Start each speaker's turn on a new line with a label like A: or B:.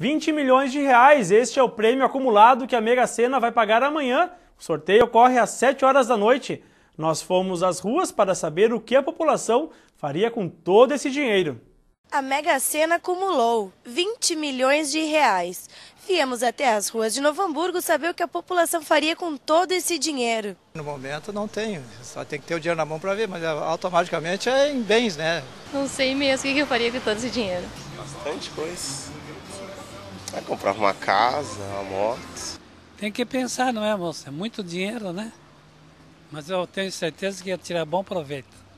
A: 20 milhões de reais. Este é o prêmio acumulado que a Mega Sena vai pagar amanhã. O sorteio ocorre às 7 horas da noite. Nós fomos às ruas para saber o que a população faria com todo esse dinheiro.
B: A Mega Sena acumulou 20 milhões de reais. Viemos até as ruas de Novo Hamburgo saber o que a população faria com todo
C: esse dinheiro.
D: No momento não tenho, só tem que ter o dinheiro na mão para ver, mas é, automaticamente é em bens, né?
C: Não sei mesmo o que eu faria com todo esse dinheiro.
E: Bastante coisa.
F: Vai comprar uma casa, uma moto.
E: Tem que pensar, não é, moça? É muito dinheiro, né? Mas eu tenho certeza que ia tirar bom proveito.